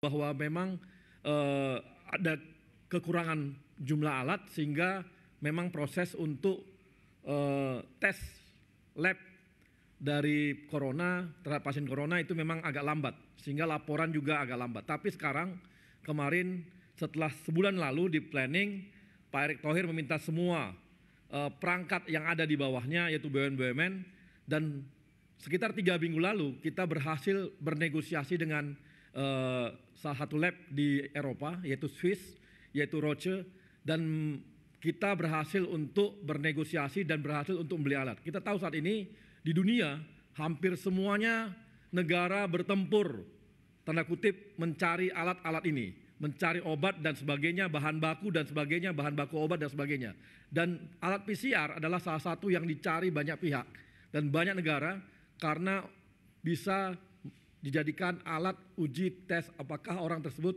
bahwa memang uh, ada kekurangan jumlah alat sehingga memang proses untuk uh, tes lab dari corona terhadap pasien corona itu memang agak lambat sehingga laporan juga agak lambat. Tapi sekarang kemarin setelah sebulan lalu di planning Pak Erick Thohir meminta semua uh, perangkat yang ada di bawahnya yaitu BUMN-BUMN dan sekitar tiga minggu lalu kita berhasil bernegosiasi dengan Eh, salah satu lab di Eropa yaitu Swiss, yaitu Roche dan kita berhasil untuk bernegosiasi dan berhasil untuk membeli alat. Kita tahu saat ini di dunia hampir semuanya negara bertempur tanda kutip mencari alat-alat ini, mencari obat dan sebagainya, bahan baku dan sebagainya, bahan baku obat dan sebagainya. Dan alat PCR adalah salah satu yang dicari banyak pihak dan banyak negara karena bisa dijadikan alat uji tes apakah orang tersebut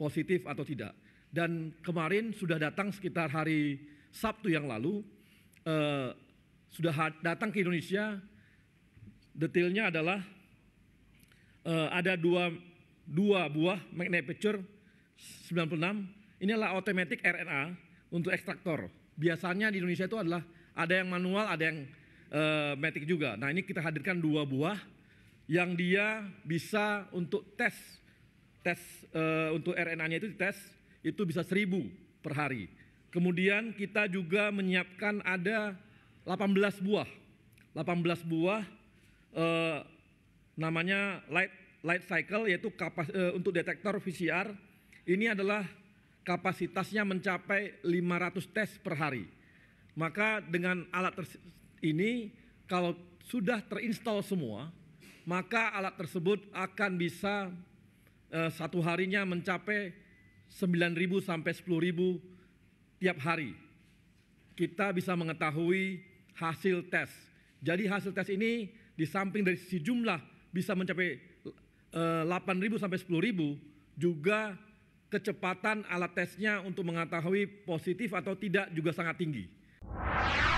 positif atau tidak. Dan kemarin sudah datang sekitar hari Sabtu yang lalu, eh, sudah datang ke Indonesia. Detailnya adalah eh, ada dua, dua buah picture 96. Ini adalah automatic RNA untuk ekstraktor. Biasanya di Indonesia itu adalah ada yang manual, ada yang eh, matic juga. Nah ini kita hadirkan dua buah yang dia bisa untuk tes tes e, untuk RNA-nya itu tes itu bisa seribu per hari. Kemudian kita juga menyiapkan ada 18 buah, 18 buah e, namanya light light cycle yaitu kapas, e, untuk detektor PCR ini adalah kapasitasnya mencapai 500 tes per hari. Maka dengan alat ini kalau sudah terinstall semua, maka alat tersebut akan bisa eh, satu harinya mencapai 9.000 sampai 10.000 tiap hari. Kita bisa mengetahui hasil tes. Jadi hasil tes ini di samping dari sisi jumlah bisa mencapai eh, 8.000 sampai 10.000 juga kecepatan alat tesnya untuk mengetahui positif atau tidak juga sangat tinggi.